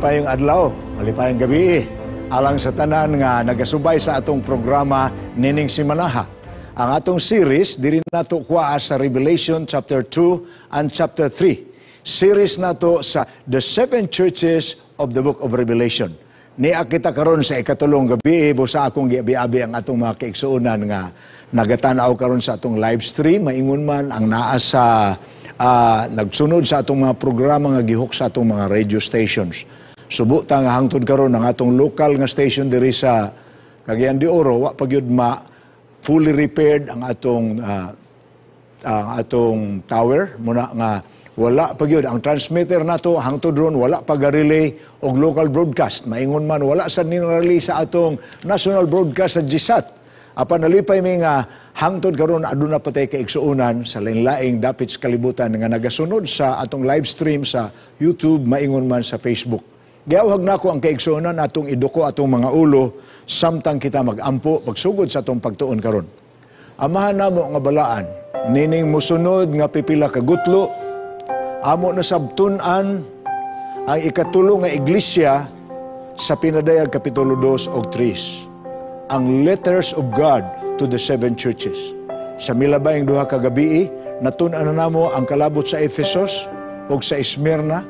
malipayong adlaw, malipayong gabi. Alang sa tanan nga nagasubay sa atong programa Nining Simanaha. Ang atong series diri nato kwa sa Revelation chapter 2 and chapter 3. Series nato sa The Seven Churches of the Book of Revelation. Niya kita karon sa ikatulong gabi, busa akong giabi-abi ang atong mga kaiksuunan nga nagatanaw karon sa atong live stream, maingon man ang naa sa uh, nagsunod sa atong mga programa nga gihok sa atong mga radio stations. Subuta nga hangtod karon ang atong local nga station diri sa Cagayan de Oro, wa pagyud ma fully repaired ang atong uh, ang atong tower muna nga wala pagyud ang transmitter nato hangtod ron wala pa relay og local broadcast maingon man wala sa ni sa atong national broadcast sa GSAT apan nalipay mi nga hangtod karon aduna patay ka igsuonan sa lain-laing dapit sa kalibutan nga nagasunod sa atong live stream sa YouTube maingon man sa Facebook Giawhag na ako ang kaigsunan atong iduko atong mga ulo, samtang kita magampo, pagsugod sa atong pagtuon karon. Amahan namo nga balaan, nining musunod nga pipila ka gutlo, amo na sabtunan ang ikatulo nga iglesia sa pinadayag kapitulo 2 og 3. Ang letters of God to the seven churches. Sa milabayng duha ka gabi, natun-an na namo ang kalabot sa Ephesus ug sa Smyrna,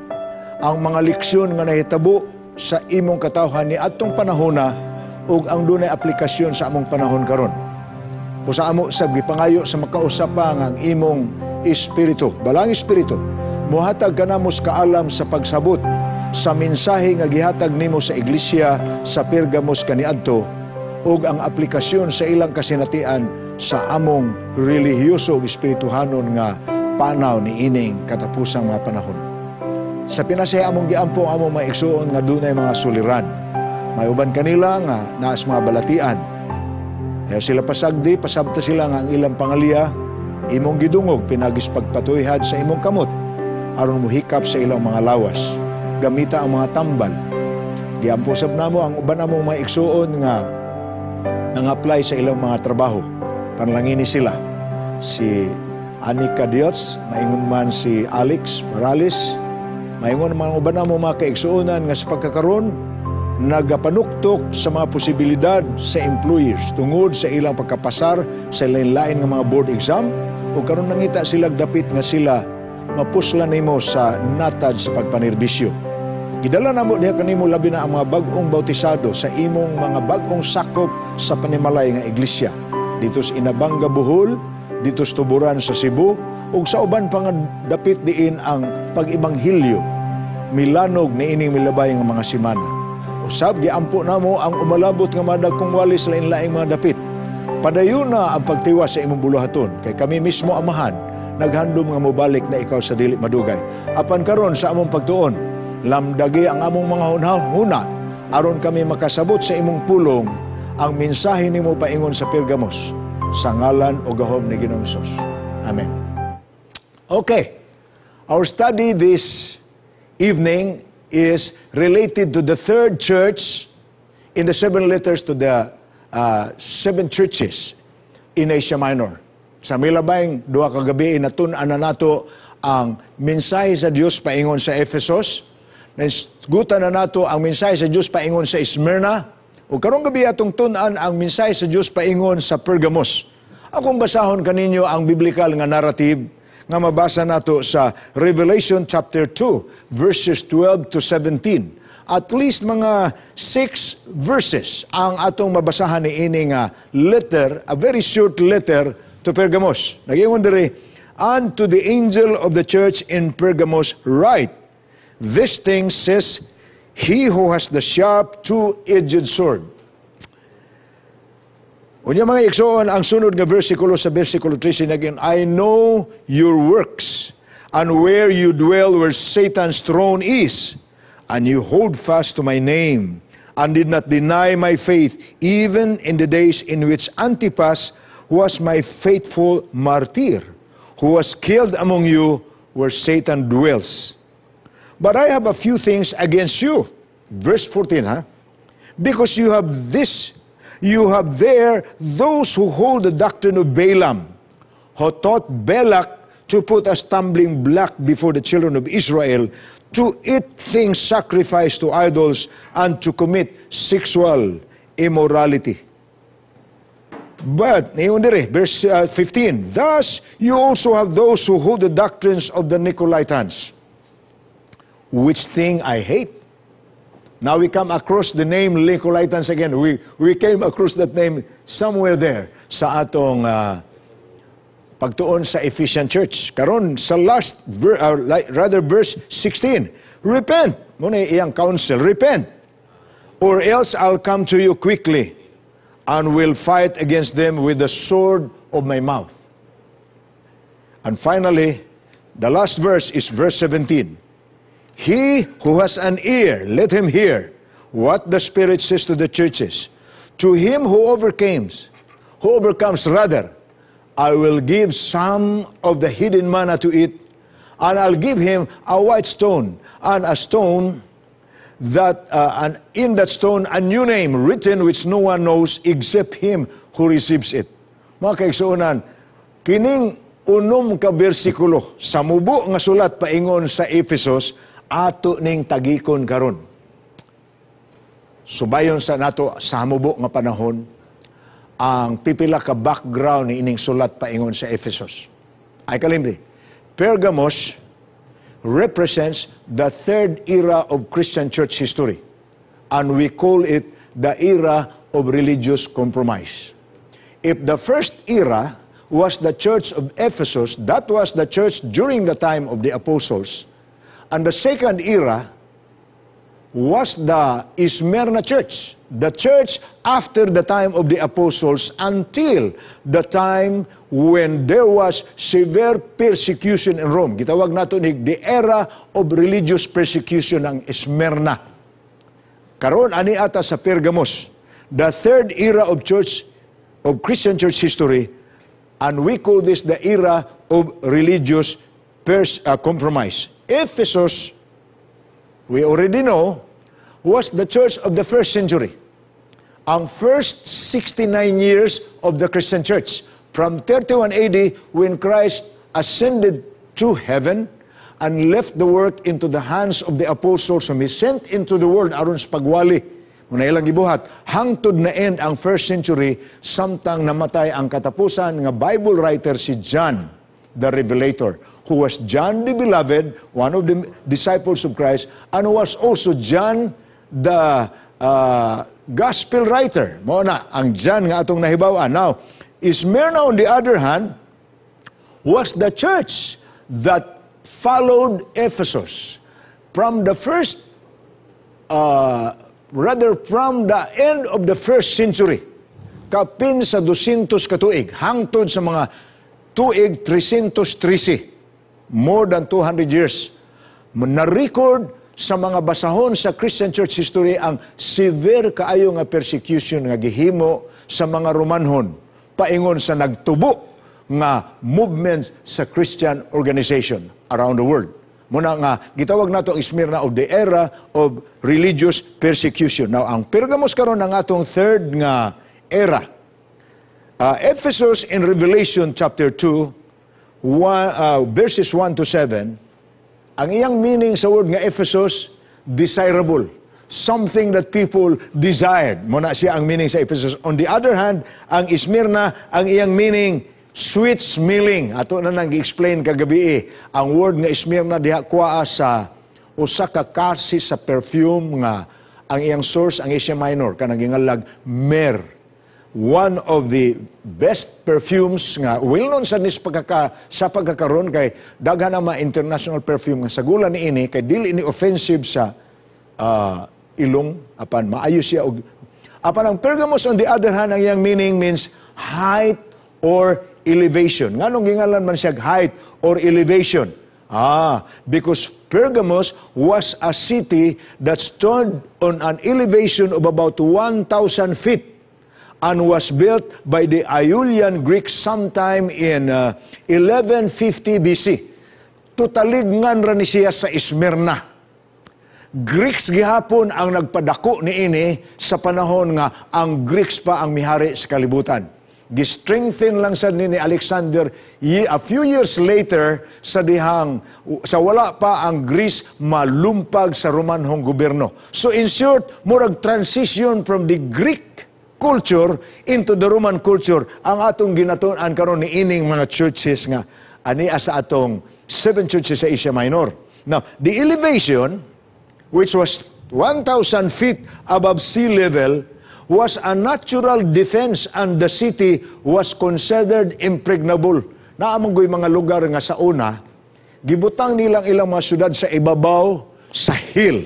ang mga leksyon nga nahitabo sa imong katawhan ni atong panahona ug ang dunay aplikasyon sa among panahon karon. Usa amo sab gipangayo sa makausap pa ang imong espiritu, balang espiritu. Muhatag kanamo sa kaalam sa pagsabot sa mensahe nga gihatag nimo sa iglesia sa Pergamos kaniadto ug ang aplikasyon sa ilang kasinatian sa among relihiyoso ug espirituhanon nga panaw ni ining katapusang mga panahon. Sa pinasaya eh, among giampo ang among mga nga dunay mga suliran. May uban kanila nga naas mga balatian. Kaya sila pasagdi, pasabta sila nga ang ilang pangaliya, imong gidungog pinagis pagpatuyhad sa imong kamot aron mo sa ilang mga lawas gamita ang mga tambal giampo sab namo ang uban among mga igsuon nga nang-apply sa ilang mga trabaho panlangini sila si Anika Dios maingon man si Alex Morales Mayingon mga uban na mo mga kaigsuunan nga sa pagkakaroon, nagapanuktok sa mga posibilidad sa employers tungod sa ilang pagkapasar sa lain-lain nga mga board exam o karon nangita sila dapit nga sila mapusla nimo sa natad sa pagpanerbisyo. Gidala na mo diha kanimo labi na ang mga bagong bautisado sa imong mga bagong sakop sa panimalay nga iglesia. Dito sa Inabanga, Bohol, dito sa Tuburan sa Cebu ug sa uban pang dapit diin ang pag-ibanghilyo milanog ni ining milabay nga mga simana. Usab giampo namo ang umalabot nga madagkong wali sa lain-laing mga dapit. Padayon na ang pagtiwas sa imong buluhaton kay kami mismo amahan naghandom nga mobalik na ikaw sa dili madugay. Apan karon sa among pagtuon, lamdagi ang among mga hunahuna aron kami makasabot sa imong pulong ang mensahe nimo paingon sa Pergamos sa ngalan o gahom ni Ginoong Hesus. Amen. Okay. Our study this evening is related to the third church in the seven letters to the uh, seven churches in Asia Minor. Sa milabay, duha kagabi, inatunan na nato ang mensahe sa Diyos paingon sa Ephesus. Naisgutan na nato ang mensahe sa Diyos paingon sa Smyrna. O karong gabi atong tunan ang mensahe sa Diyos paingon sa Pergamos. Akong basahon kaninyo ang biblical nga narrative nga mabasa nato sa Revelation chapter 2 verses 12 to 17. At least mga 6 verses ang atong mabasahan ni ining uh, letter, a very short letter to Pergamos. Nagingon diri, and to the angel of the church in Pergamos write, This thing says, He who has the sharp two-edged sword. Unya mga igsoon, ang sunod nga versikulo sa versikulo 13 naging, I know your works and where you dwell where Satan's throne is, and you hold fast to my name, and did not deny my faith, even in the days in which Antipas who was my faithful martyr, who was killed among you where Satan dwells. But I have a few things against you. Verse 14, ha? Huh? Because you have this you have there those who hold the doctrine of Balaam, who taught Balak to put a stumbling block before the children of Israel, to eat things sacrificed to idols, and to commit sexual immorality. But, eh, verse uh, 15, thus you also have those who hold the doctrines of the Nicolaitans, which thing I hate. Now we come across the name Nicolaitans again. We, we came across that name somewhere there sa atong uh, pagtuon sa Ephesian Church. Karon sa last, ver, uh, rather verse 16, Repent! Muna iyang counsel, repent! Or else I'll come to you quickly and will fight against them with the sword of my mouth. And finally, the last verse is verse 17. He who has an ear, let him hear what the Spirit says to the churches. To him who overcomes, who overcomes rather, I will give some of the hidden manna to eat, and I'll give him a white stone, and a stone that, uh, and in that stone, a new name written which no one knows except him who receives it. Mga kining unum ka bersikulo sa mubo nga sulat paingon sa Ephesus, ato ning tagikon karon. Subayon sa nato sa hamubo nga panahon, ang pipila ka background ni ining sulat paingon sa Ephesus. Ay kalimdi, Pergamos represents the third era of Christian church history and we call it the era of religious compromise. If the first era was the church of Ephesus, that was the church during the time of the apostles, And the second era was the Smyrna church, the church after the time of the apostles until the time when there was severe persecution in Rome. Gitawag nato ni the era of religious persecution ng Smyrna. Karon ani ata sa Pergamos, the third era of church of Christian church history and we call this the era of religious pers- uh, compromise. Ephesus, we already know, was the church of the first century. Ang first 69 years of the Christian church. From 31 AD, when Christ ascended to heaven and left the work into the hands of the apostles whom He sent into the world aron sa pagwali. Muna ilang gibuhat, hangtod na end ang first century samtang namatay ang katapusan nga Bible writer si John the Revelator who was John the Beloved, one of the disciples of Christ, and was also John the uh, gospel writer. Mo na, ang John nga atong nahibawan. Now, Smyrna on the other hand, was the church that followed Ephesus. From the first, uh, rather from the end of the first century, kapin sa 200 katuig, hangtod sa mga tuig 330 more than 200 years, na-record sa mga basahon sa Christian Church history ang severe kaayo nga persecution nga gihimo sa mga Romanhon paingon sa nagtubo nga movements sa Christian organization around the world. Muna nga, gitawag nato Smyrna of the era of religious persecution. Now, ang Pergamos karon na ang atong third nga era. Uh, Ephesus in Revelation chapter 2, one, uh, verses 1 to 7, ang iyang meaning sa word nga Ephesus, desirable. Something that people desired. Muna siya ang meaning sa Ephesus. On the other hand, ang Smyrna, ang iyang meaning, sweet smelling. Ato na nang explain kagabi eh. Ang word nga Smyrna diha kuha sa usa ka kasi sa perfume nga ang iyang source ang Asia Minor kanang gingalag Mer one of the best perfumes nga will non sa nis pagkaka, sa pagkakaroon kay daghan ang mga international perfume nga sagula ni ini kay dili ini offensive sa uh, ilong apan maayo siya og apan ang Pergamos on the other hand ang iyang meaning means height or elevation nganong gingalan man siya height or elevation ah because Pergamos was a city that stood on an elevation of about 1000 feet and was built by the Iulian Greeks sometime in uh, 1150 BC. Tutalignan ra ni siya sa Smyrna. Greeks gihapon ang nagpadako ni ini sa panahon nga ang Greeks pa ang mihari sa kalibutan. Gistrengthen lang sa ni Alexander a few years later sa dihang sa wala pa ang Greece malumpag sa Romanhong gobyerno. So in short, murag transition from the Greek culture into the Roman culture. Ang atong ginatunan karon ni ining mga churches nga ani sa atong seven churches sa Asia Minor. Now, the elevation which was 1,000 feet above sea level was a natural defense and the city was considered impregnable. Naamanggoy mga lugar nga sa una, gibutang nilang ilang mga syudad sa ibabaw, sa hill,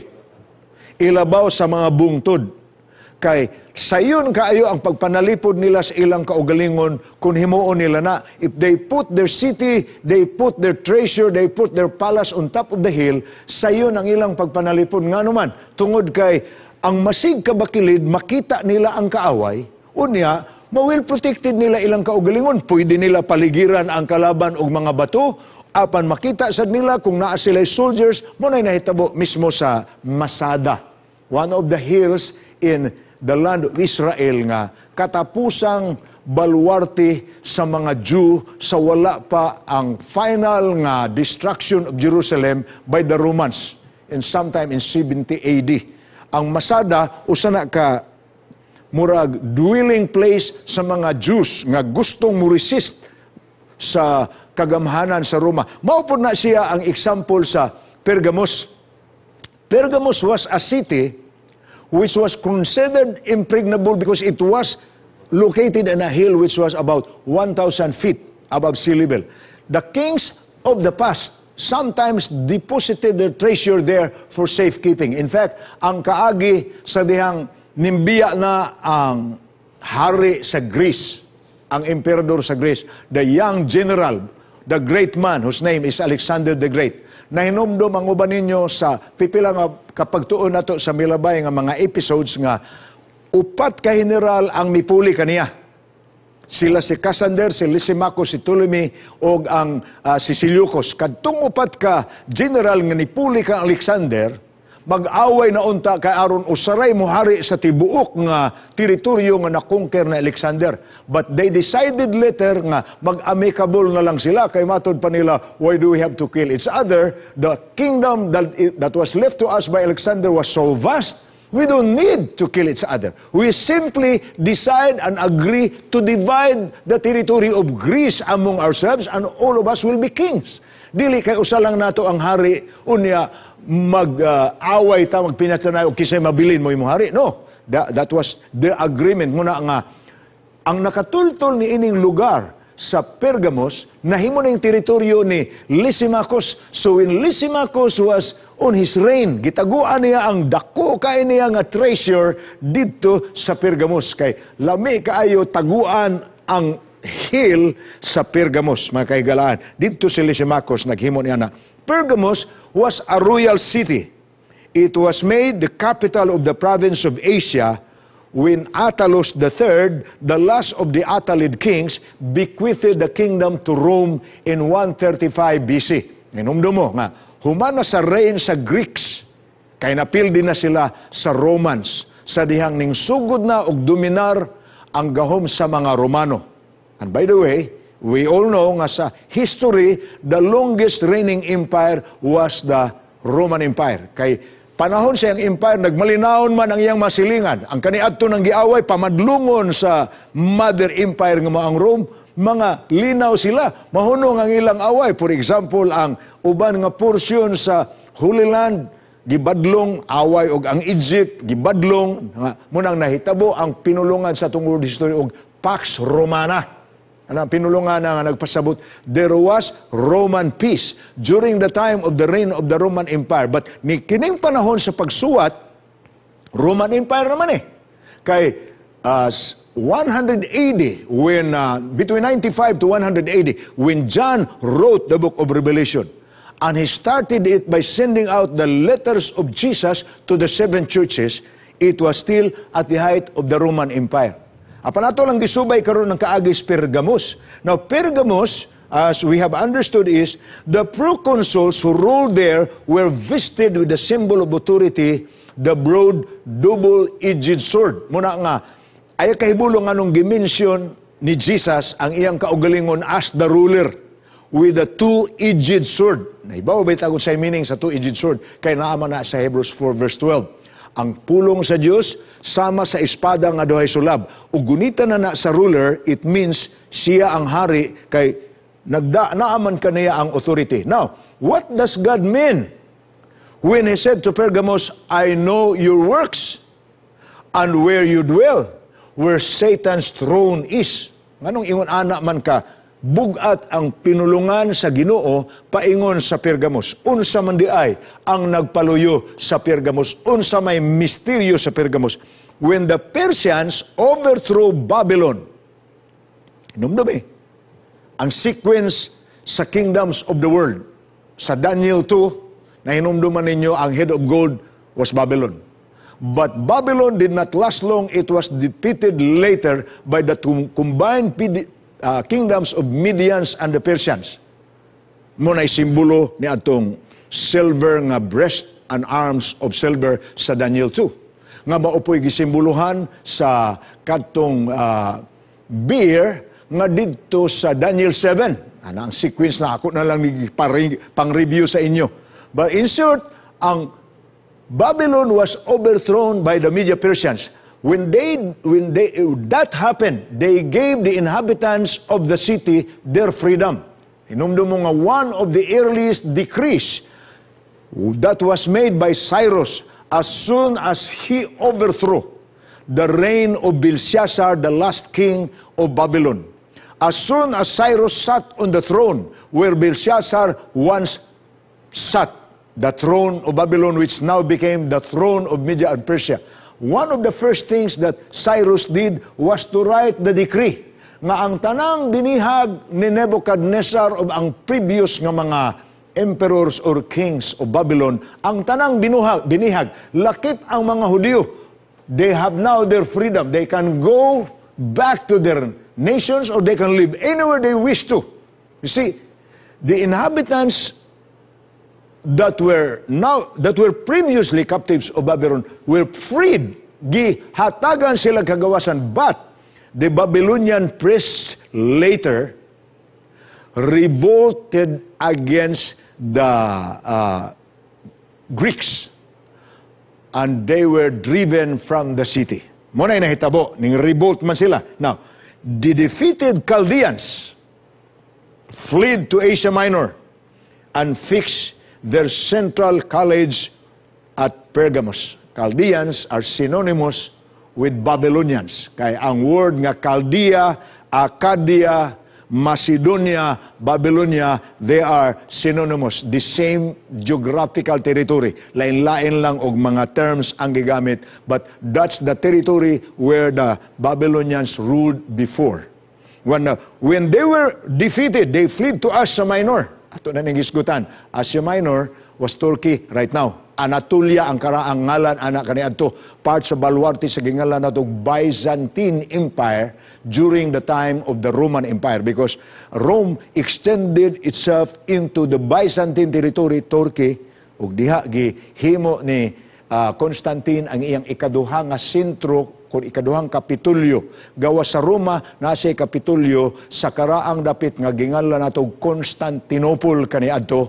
ilabaw sa mga bungtod. Kay sayon kaayo ang pagpanalipod nila sa ilang kaugalingon kung himuon nila na. If they put their city, they put their treasure, they put their palace on top of the hill, sayon ang ilang pagpanalipod. Nga naman, tungod kay ang masig kabakilid, makita nila ang kaaway, unya, mawil protected nila ilang kaugalingon. Pwede nila paligiran ang kalaban og mga bato, apan makita sad nila kung naa sila soldiers, mo na nahitabo mismo sa Masada, one of the hills in the land of Israel nga katapusang baluarte sa mga Jew sa wala pa ang final nga destruction of Jerusalem by the Romans in sometime in 70 AD. Ang Masada usa na ka murag dwelling place sa mga Jews nga gustong mo resist sa kagamhanan sa Roma. Maupod na siya ang example sa Pergamos. Pergamos was a city which was considered impregnable because it was located in a hill which was about 1,000 feet above sea level. The kings of the past sometimes deposited their treasure there for safekeeping. In fact, ang kaagi sa dihang nimbiya na ang hari sa Greece, ang emperador sa Greece, the young general, the great man whose name is Alexander the Great, Nahinomdom ang uban ninyo sa pipila nga kapagtuon nato sa milabay nga mga episodes nga upat ka general ang mipuli kaniya. Sila si Cassander, si Lysimaco, si Ptolemy o ang uh, si Seleucus. Kadtong upat ka general nga nipuli ka Alexander, mag-away na unta kay Aaron usaray mo hari sa tibuok nga teritoryo nga nakonquer na Alexander. But they decided later nga mag-amicable na lang sila kay matod pa nila, why do we have to kill each other? The kingdom that, that was left to us by Alexander was so vast We don't need to kill each other. We simply decide and agree to divide the territory of Greece among ourselves, and all of us will be kings. Dili kay usa lang nato ang hari unya mag-away uh, ta magpinatanay og kisay mabilin mo imong hari. No. That, that was the agreement muna nga ang nakatultol ni ining lugar sa Pergamos, nahimo na yung teritoryo ni Lysimachus. So when Lysimachus was on his reign, gitaguan niya ang dako kay niya nga treasure dito sa Pergamos. Kay lami kaayo taguan ang hill sa Pergamos, mga kaigalaan. Dito si Lysimachus naghimo niya na, Pergamos was a royal city. It was made the capital of the province of Asia when Atalus III, the last of the Attalid kings, bequeathed the kingdom to Rome in 135 BC. Inumdo mo nga, humana sa reign sa Greeks, kay napildi na sila sa Romans, sa dihang ning sugod na og dominar ang gahom sa mga Romano. And by the way, we all know nga sa history, the longest reigning empire was the Roman Empire. Kay panahon sa iyang empire, nagmalinaon man ang iyang masilingan. Ang kaniadto ng giaway, pamadlungon sa Mother Empire nga ang Rome, mga linaw sila. Mahunong ang ilang away. For example, ang uban nga porsyon sa Holy Land, gibadlong away og ang Egypt gibadlong nga munang nahitabo ang pinulungan sa tungod history og Pax Romana ano, pinulungan na nga nagpasabot, there was Roman peace during the time of the reign of the Roman Empire. But ni kining panahon sa pagsuwat, Roman Empire naman eh. Kay uh, ah, 180, when, uh, between 95 to 180, when John wrote the book of Revelation, and he started it by sending out the letters of Jesus to the seven churches, it was still at the height of the Roman Empire. Apanato lang gisubay karon ng kaagis Pergamos. Now Pergamos, as we have understood is, the proconsuls who ruled there were vested with the symbol of authority, the broad double-edged sword. Muna nga, ay kahibulo nga nung gimension ni Jesus ang iyang kaugalingon as the ruler with the two-edged sword. Naibaw ba itagod sa meaning sa two-edged sword? Kaya naama na sa Hebrews 4 verse 12 ang pulong sa Diyos sama sa espada nga duhay sulab. Ugunita na na sa ruler, it means siya ang hari kay nagda naaman kaniya ang authority. Now, what does God mean when he said to Pergamos, I know your works and where you dwell, where Satan's throne is. Nganong ingon ana man ka bugat ang pinulungan sa Ginoo paingon sa Pergamos unsa man diay ang nagpaluyo sa Pergamos unsa may misteryo sa Pergamos when the Persians overthrew Babylon numdumi eh? ang sequence sa kingdoms of the world sa Daniel 2 na hinumduman ninyo ang head of gold was Babylon But Babylon did not last long. It was defeated later by the combined uh, kingdoms of Medians and the Persians. Muna'y simbolo ni atong silver nga breast and arms of silver sa Daniel 2. Nga maupoy gisimbolohan sa katong uh, beer nga didto sa Daniel 7. Ano ang sequence na ako na lang pang-review sa inyo. But insert, ang Babylon was overthrown by the Media Persians When, they, when they, that happened, they gave the inhabitants of the city their freedom. Hinumdum mo nga one of the earliest decrees that was made by Cyrus as soon as he overthrew the reign of Belshazzar, the last king of Babylon. As soon as Cyrus sat on the throne where Belshazzar once sat, the throne of Babylon, which now became the throne of Media and Persia one of the first things that Cyrus did was to write the decree nga ang tanang dinihag ni Nebuchadnezzar o ang previous nga mga emperors or kings of Babylon, ang tanang binuhag, dinihag, lakip ang mga Hudyo. They have now their freedom. They can go back to their nations or they can live anywhere they wish to. You see, the inhabitants that were now that were previously captives of Babylon were freed gihatagan sila kagawasan but the Babylonian priests later revolted against the uh, Greeks and they were driven from the city. mo na nahitabo, ning revolt man sila. Now, the defeated Chaldeans fled to Asia Minor and fixed their central college at Pergamos. Chaldeans are synonymous with Babylonians. Kaya ang word nga Chaldea, Acadia, Macedonia, Babylonia, they are synonymous. The same geographical territory. Lain-lain lang og mga terms ang gigamit, but that's the territory where the Babylonians ruled before. When, uh, when they were defeated, they fled to us Minor. Ato na ning isgutan. Asia Minor was Turkey right now. Anatolia ang karaang ngalan ana kani adto part sa baluarte sa gingalan nato Byzantine Empire during the time of the Roman Empire because Rome extended itself into the Byzantine territory Turkey ug diha gi himo ni uh, Constantine ang iyang ikaduha nga sentro kung ikaduhang kapitulyo gawa sa Roma nasa kapitulyo sa karaang dapit nga gingala nato Constantinople kani kaniadto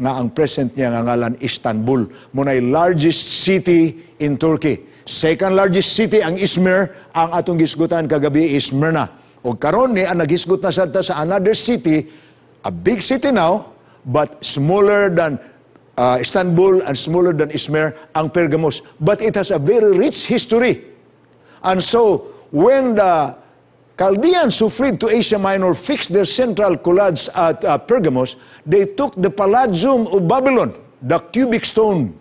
nga ang present niya nga ngalan Istanbul munay largest city in Turkey second largest city ang Izmir ang atong gisgutan kagabi is Smyrna og karon ni ang nagisgot na sad sa another city a big city now but smaller than uh, Istanbul and smaller than Izmir ang Pergamos but it has a very rich history And so, when the Chaldeans who fled to Asia Minor fixed their central collage at uh, Pergamos, they took the palladium of Babylon, the cubic stone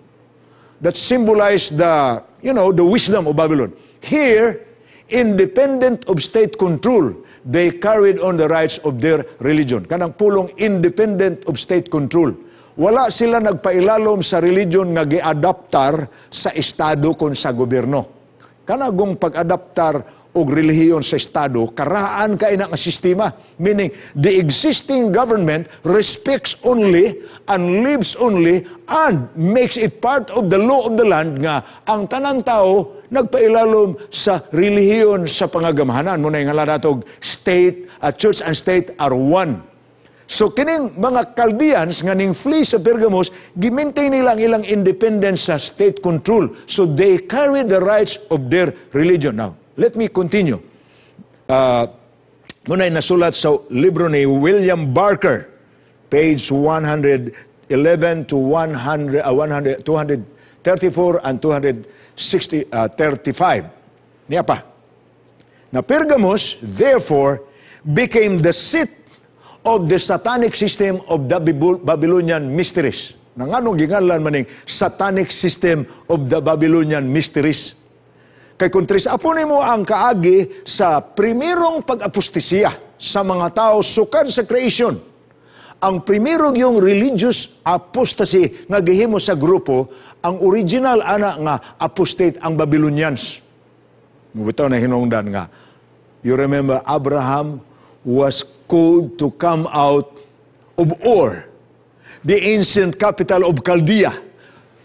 that symbolized the, you know, the wisdom of Babylon. Here, independent of state control, they carried on the rights of their religion. Kanang pulong independent of state control. Wala sila nagpailalom sa religion nga giadaptar sa estado kon sa gobyerno kanagong pag-adaptar og relihiyon sa Estado, karaan ka ina ang sistema. Meaning, the existing government respects only and lives only and makes it part of the law of the land nga ang tanang tao nagpailalom sa relihiyon sa pangagamhanan. Muna yung nga latog, state, at uh, church and state are one. So kining mga Chaldeans nga ning flee sa Pergamos, gimaintain nila ang ilang independence sa state control. So they carry the rights of their religion. Now, let me continue. Uh, muna ay nasulat sa libro ni William Barker, page 111 to 100, uh, 100 234 and 260, Uh, 35. Niya pa. Na Pergamos, therefore, became the seat of the satanic system of the Babylonian mysteries. Nang anong gingalan maning satanic system of the Babylonian mysteries. Kay kung tris apo nimo ang kaagi sa primerong pag-apostisiya sa mga tao sukan sa creation. Ang primerong yung religious apostasy nga gihimo sa grupo, ang original ana nga apostate ang Babylonians. Bitaw na hinungdan nga. You remember Abraham was code to come out of Ur, the ancient capital of Chaldea,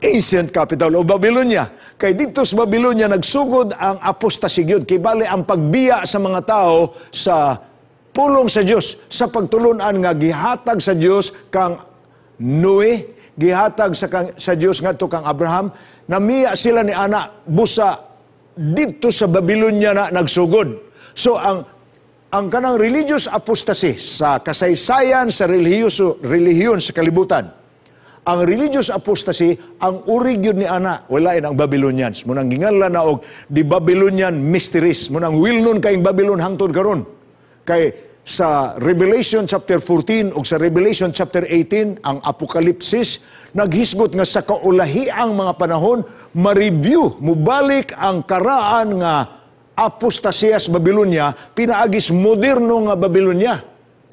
ancient capital of Babylonia. Kay dito sa Babylonia nagsugod ang apostasy yun. Kay bali ang pagbiya sa mga tao sa pulong sa Dios sa pagtulunan nga gihatag sa Dios kang Noe, gihatag sa kang, sa Dios ngadto kang Abraham, namiya sila ni ana busa dito sa Babylonia na nagsugod. So ang ang kanang religious apostasy sa kasaysayan sa religious religion sa kalibutan. Ang religious apostasy ang origin ni ana wala in ang Babylonians. Munang ginganla na og di Babylonian mysteries. Munang will nun kay Babylon hangtod karon. Kay sa Revelation chapter 14 o sa Revelation chapter 18 ang apokalipsis naghisgot nga sa kaulahiang mga panahon ma-review mubalik ang karaan nga apostasia sa Babylonia, pinaagis moderno nga Babylonia.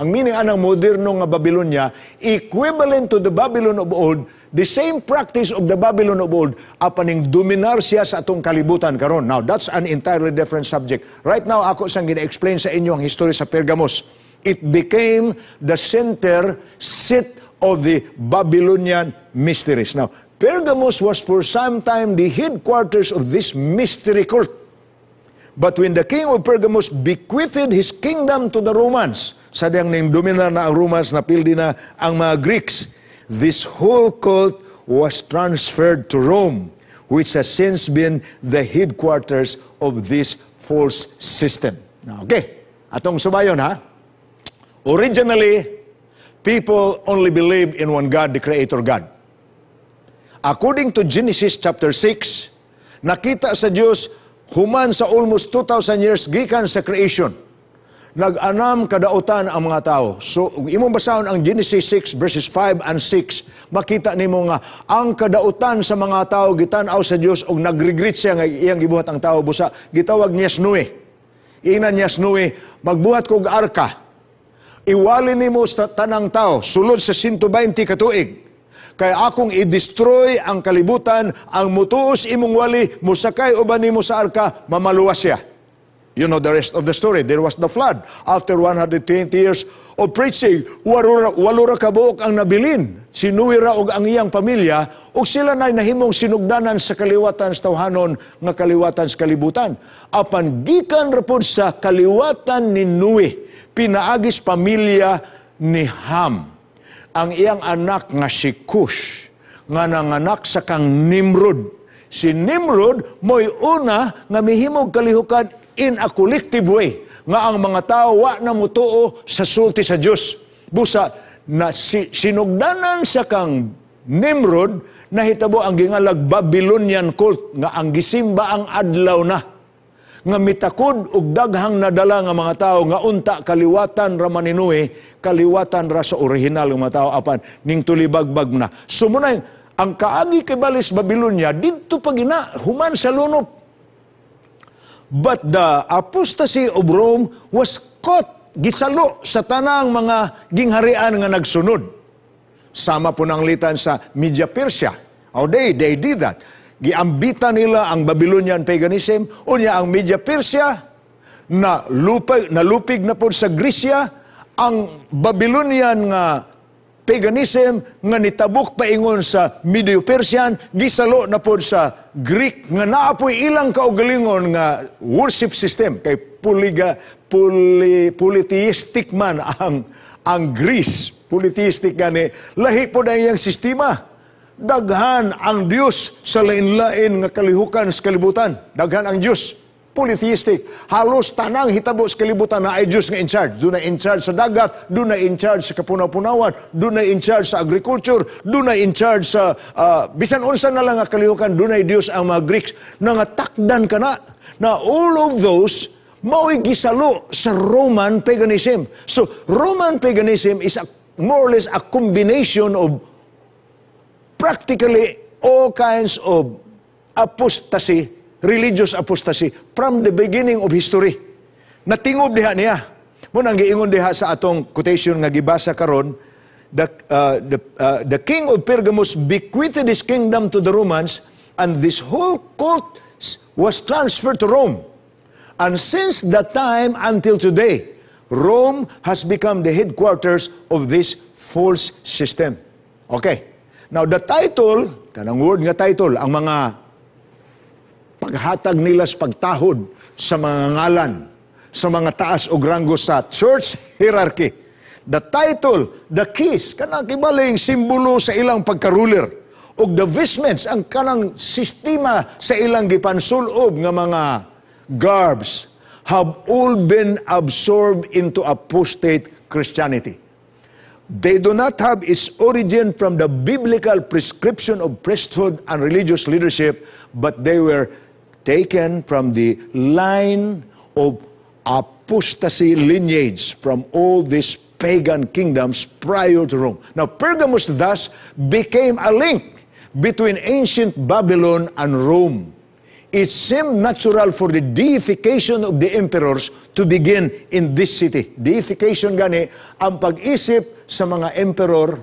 Ang meaning ng moderno nga Babylonia, equivalent to the Babylon of old, the same practice of the Babylon of old, apaning dominar siya sa atong kalibutan karon. Now, that's an entirely different subject. Right now, ako sang gina-explain sa inyo ang history sa Pergamos. It became the center, seat of the Babylonian mysteries. Now, Pergamos was for some time the headquarters of this mystery cult. But when the king of Pergamos bequeathed his kingdom to the Romans, sadyang naimdomina na ang Romans, napildi na ang mga Greeks, this whole cult was transferred to Rome, which has since been the headquarters of this false system. Okay, atong subayon ha. Originally, people only believe in one God, the Creator God. According to Genesis chapter 6, nakita sa Diyos Human sa almost 2,000 years gikan sa creation. Nag-anam kadautan ang mga tao. So, imong basahon ang Genesis 6 verses 5 and 6, makita nimo nga ang kadautan sa mga tao gitan-aw sa Dios og nagregret siya nga iyang gibuhat ang tao busa gitawag niya Noe. Ingnan niya Noe, magbuhat kog arka. Iwali nimo sa tanang tao sulod sa 120 ka tuig kay akong i-destroy ang kalibutan, ang mutuos imong wali, musakay uban nimo sa arka, mamaluwas siya. You know the rest of the story. There was the flood. After 120 years of preaching, walura, walura kabuok ang nabilin. Sinuwira og ang iyang pamilya, ug sila na nahimong sinugdanan sa kaliwatan sa tawhanon nga kaliwatan sa kalibutan. Apan gikan rapod sa kaliwatan ni Nui, pinaagis pamilya ni Ham ang iyang anak nga si Cush, nga nanganak sa kang Nimrod. Si Nimrod mo'y una nga mihimog kalihukan in a collective way nga ang mga tao wa na mutuo sa sulti sa Dios. Busa na si, sinugdanan sa kang Nimrod nahitabo ang gingalag Babylonian cult nga ang gisimba ang adlaw na nga mitakod og daghang nadala nga mga tao nga unta kaliwatan ra maninue kaliwatan ra sa orihinal nga mga tao apan ning tulibagbag na sumunay ang kaagi kay balis Babylonia didto pa human sa lunop but the apostasy of Rome was caught gisalo sa tanang mga gingharian nga nagsunod sama po ng litan sa Media Persia. Oh, they, they did that giambita nila ang Babylonian paganism, unya ang Media Persia, na lupig, na lupig na po sa Grisya, ang Babylonian nga paganism nga nitabok pa ingon sa Medio Persian, gisalo na po sa Greek nga naapoy ilang kaugalingon nga worship system kay puliga puli, polytheistic man ang ang Greece, polytheistic gani lahi po na iyang sistema Daghan ang Dios sa lain-lain nga kalihukan sa kalibutan. Daghan ang Dios. Polytheistic. Halos tanang hitabo sa kalibutan na ay Dios nga in charge. Doon na in charge sa dagat, doon na in charge sa kapunaw-punawan, doon na in charge sa agriculture, doon na in charge sa uh, bisan unsa na lang nga kalihukan, doon na Dios ang mga Greeks. Nangatakdan ka na na all of those mao'y gisalo sa Roman paganism. So, Roman paganism is a, more or less a combination of practically all kinds of apostasy, religious apostasy, from the beginning of history. Natingob diha niya. Muna ang giingon diha sa atong quotation nga gibasa karon, the, uh, the, uh, the king of Pergamos bequeathed his kingdom to the Romans and this whole court was transferred to Rome. And since that time until today, Rome has become the headquarters of this false system. Okay. Now, the title, kanang word nga title, ang mga paghatag nila sa pagtahod sa mga ngalan, sa mga taas o ranggo sa church hierarchy. The title, the keys, kanang kibaling simbolo sa ilang pagkaruler. O the vestments, ang kanang sistema sa ilang gipansulob nga mga garbs have all been absorbed into apostate Christianity. They do not have its origin from the biblical prescription of priesthood and religious leadership, but they were taken from the line of apostasy lineage from all these pagan kingdoms prior to Rome. Now, Pergamos thus became a link between ancient Babylon and Rome. it seemed natural for the deification of the emperors to begin in this city. Deification gani, ang pag-isip sa mga emperor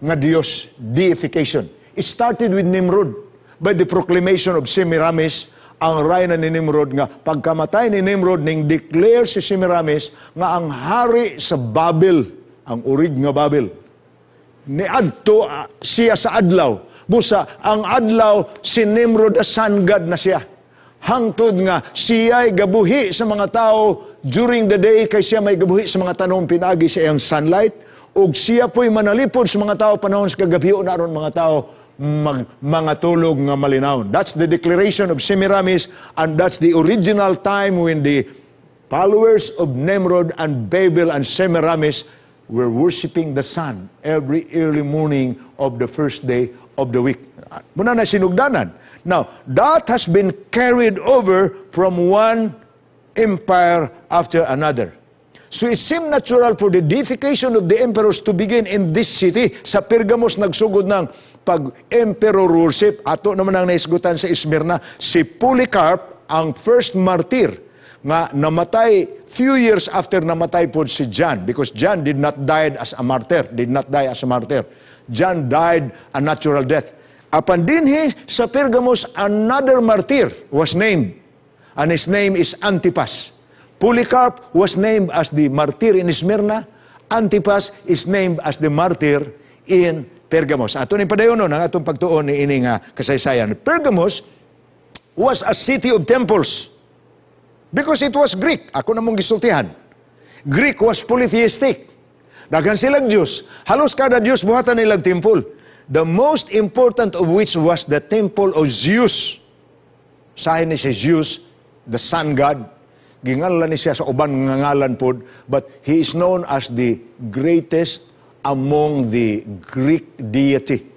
nga Dios, deification. It started with Nimrod by the proclamation of Semiramis, ang rayna ni Nimrod nga pagkamatay ni Nimrod ning declare si Semiramis nga ang hari sa Babel ang urig nga Babel niadto uh, siya sa adlaw Busa, ang adlaw, si Nimrod sun God na siya. Hangtod nga, siya'y gabuhi sa mga tao during the day kay siya may gabuhi sa mga tanong pinagi sa iyang sunlight. ug siya po'y manalipod sa mga tao panahon sa kagabiho na aron mga tao mag, mga tulog nga malinaw. That's the declaration of Semiramis and that's the original time when the followers of Nimrod and Babel and Semiramis were worshiping the sun every early morning of the first day of the week. Muna na sinugdanan. Now, that has been carried over from one empire after another. So it seemed natural for the deification of the emperors to begin in this city. Sa Pergamos nagsugod ng pag-emperor worship. Ato naman ang naisgutan sa Ismirna. si Polycarp, ang first martyr nga namatay few years after namatay po si John because John did not die as a martyr, did not die as a martyr. John died a natural death. Upon dinhi sa Pergamos, another martyr was named, and his name is Antipas. Polycarp was named as the martyr in Smyrna. Antipas is named as the martyr in Pergamos. Ato ni padayon ang atong pagtuon ni ining ah, kasaysayan. Pergamos was a city of temples because it was Greek. Ako namong gisultihan. Greek was polytheistic. Daghan silang Diyos. Halos kada Diyos buhatan nilang temple. The most important of which was the temple of Zeus. Sahin ni si Zeus, the sun god. Gingalan ni siya sa uban nga ngalan po. But he is known as the greatest among the Greek deity.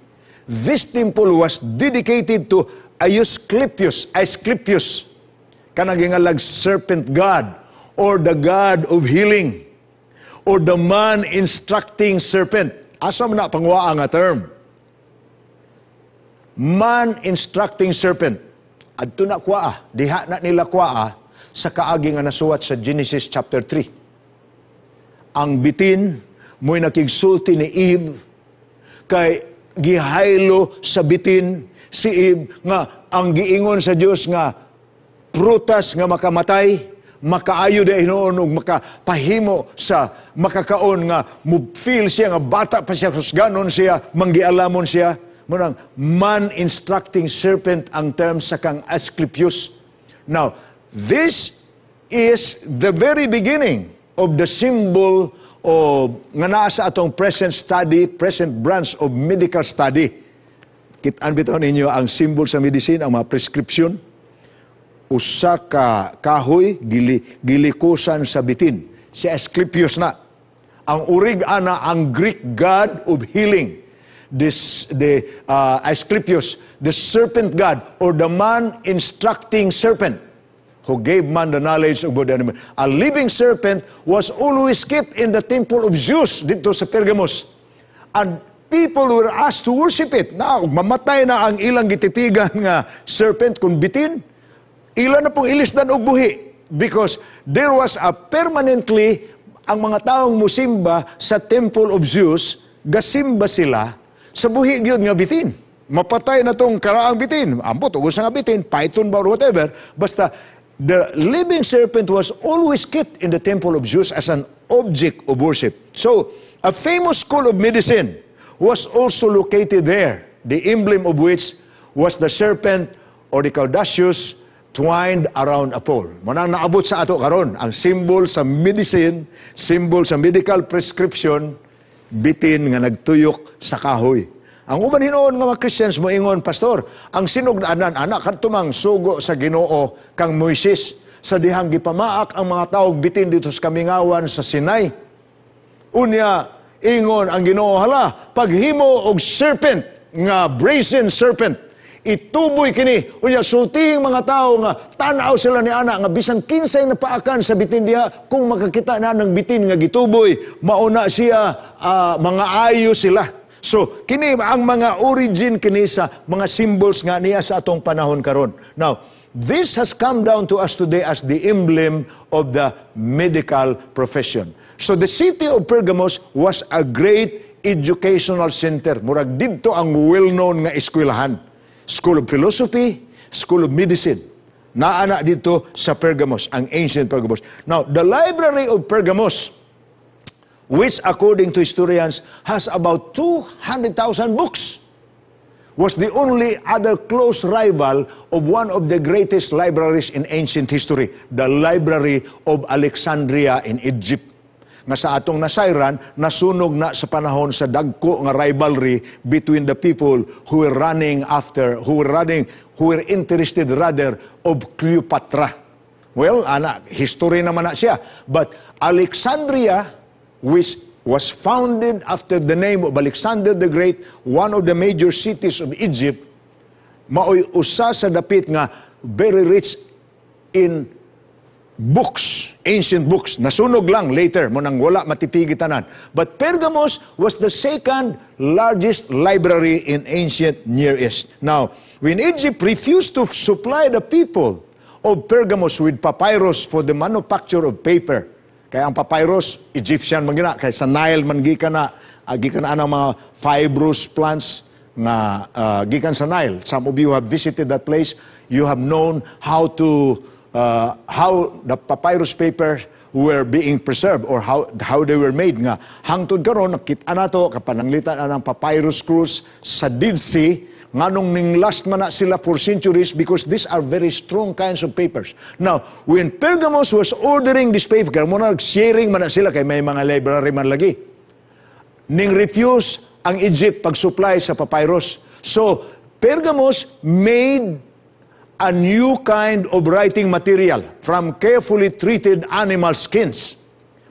This temple was dedicated to Aeusclepius, Aesclepius, kanang gingalag serpent god or the god of healing. or the man instructing serpent. Asa na pangwaa nga term? Man instructing serpent. Adto na kuwaa, diha na nila kuwaa sa kaagi nga nasuwat sa Genesis chapter 3. Ang bitin mo'y nakigsulti ni Eve kay gihaylo sa bitin si Eve nga ang giingon sa Dios nga prutas nga makamatay makaayo na hinoon og makapahimo sa makakaon nga mufeel siya nga bata pa siya husganon siya manggialamon siya munang man instructing serpent ang term sa kang Asclepius now this is the very beginning of the symbol of nga naa sa atong present study present branch of medical study kitaan bitaw ninyo ang symbol sa medicine ang mga prescription usa ka kahoy gili, gilikusan sa bitin si Asclepius na ang urig ana ang Greek god of healing this the uh, Asclepius the serpent god or the man instructing serpent who gave man the knowledge of good and A living serpent was always kept in the temple of Zeus dito sa Pergamos. And people were asked to worship it. Na, mamatay na ang ilang gitipigan nga serpent kung bitin. Ilan na pong ilisdan og buhi because there was a permanently ang mga taong musimba sa Temple of Zeus, gasimba sila sa buhi gyud nga bitin. Mapatay na tong karaang bitin. Ampo tugon sa nga bitin, python ba or whatever, basta the living serpent was always kept in the Temple of Zeus as an object of worship. So, a famous school of medicine was also located there, the emblem of which was the serpent or the caudaceous twined around a pole. Manang naabot sa ato karon ang symbol sa medicine, symbol sa medical prescription, bitin nga nagtuyok sa kahoy. Ang uban hinoon nga mga Christians mo ingon, Pastor, ang sinugdanan anak katumang sugo sa Ginoo kang Moises sa dihang gipamaak ang mga tao bitin dito sa kamingawan sa Sinai. Unya ingon ang Ginoo hala paghimo og serpent nga brazen serpent Ituboy kini, unya suting mga tao nga, tanaw sila ni ana, nga bisang kinsay na paakan sa bitin diha, kung makakita na ng bitin nga gituboy, mauna siya, uh, mga ayo sila. So, kini ang mga origin kini sa mga symbols nga niya sa atong panahon karon. Now, this has come down to us today as the emblem of the medical profession. So the city of Pergamos was a great educational center. Murag dito ang well-known nga eskwelahan. School of Philosophy, School of Medicine. Naana dito sa Pergamos, ang ancient Pergamos. Now, the Library of Pergamos, which according to historians has about 200,000 books, was the only other close rival of one of the greatest libraries in ancient history, the Library of Alexandria in Egypt nga sa atong nasayran nasunog na sa panahon sa dagko nga rivalry between the people who were running after who were running who were interested rather of Cleopatra. Well, ana history naman na siya. But Alexandria which was founded after the name of Alexander the Great, one of the major cities of Egypt, maoy usa sa dapit nga very rich in books, ancient books. Nasunog lang later, mo nang wala matipigitanan. But Pergamos was the second largest library in ancient Near East. Now, when Egypt refused to supply the people of Pergamos with papyrus for the manufacture of paper, kaya ang papyrus, Egyptian man gina, kaya sa Nile man gika na, uh, na ang mga fibrous plants na uh, ah, gikan sa Nile. Some of you have visited that place. You have known how to uh, how the papyrus papers were being preserved or how how they were made nga hangtod karon nakita na to kapananglitan ang papyrus scrolls sa Dead Sea nganong ning last man na sila for centuries because these are very strong kinds of papers. Now, when Pergamos was ordering this paper, mo na sharing man na sila kay may mga library man lagi. Ning refuse ang Egypt pag-supply sa papyrus. So, Pergamos made a new kind of writing material from carefully treated animal skins.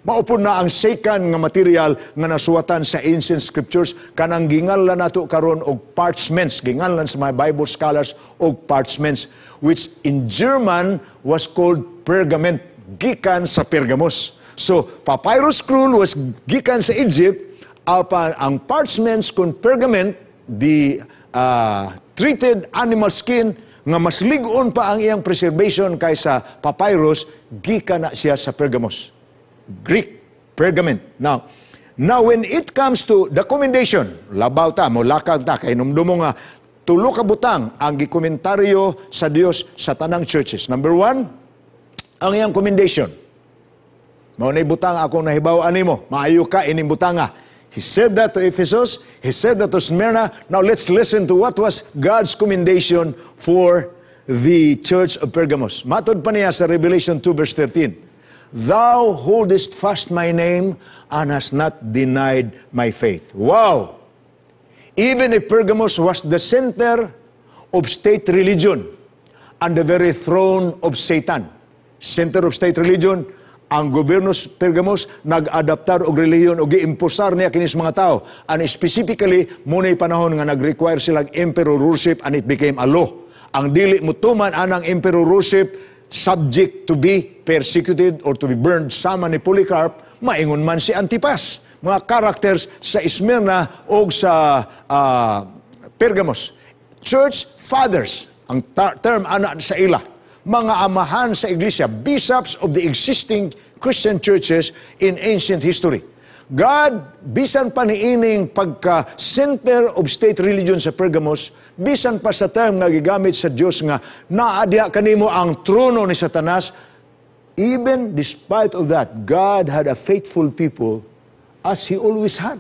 Maupon na ang second nga material nga nasuwatan sa ancient scriptures kanang ginganlan nato karon og parchments ginganlan sa mga Bible scholars og parchments which in German was called pergament gikan sa Pergamos. So papyrus scroll was gikan sa Egypt apan ang parchments kun pergament the uh, ah, treated animal skin nga mas ligon pa ang iyang preservation kaysa papyrus, gikan na siya sa Pergamos. Greek pergament. Now, now when it comes to the commendation, labaw ta, mulakag ta, kay numdumo nga, tulo ka butang ang gikomentaryo sa Dios sa tanang churches. Number one, ang iyang commendation. Mao na butang ako na hibaw ani mo. maayo ka ining butanga He said that to Ephesus. He said that to Smyrna. Now let's listen to what was God's commendation for the church of Pergamos. Matod pa niya sa Revelation 2 verse 13. Thou holdest fast my name and hast not denied my faith. Wow! Even if Pergamos was the center of state religion and the very throne of Satan, center of state religion, ang gobyerno sa Pergamos nag-adaptar og relihiyon og giimpusar niya kinis mga tao. And specifically, munay panahon nga nag-require silang emperor worship and it became a law. Ang dili mutuman anang emperor worship subject to be persecuted or to be burned sama ni Polycarp, maingon man si Antipas. Mga characters sa Smyrna o sa uh, Pergamos. Church fathers, ang ter term ana sa ila mga amahan sa iglesia, bishops of the existing Christian churches in ancient history. God, bisan pa niining pagka center of state religion sa Pergamos, bisan pa sa term nga gigamit sa Dios nga naadya kanimo ang trono ni Satanas, even despite of that, God had a faithful people as He always had.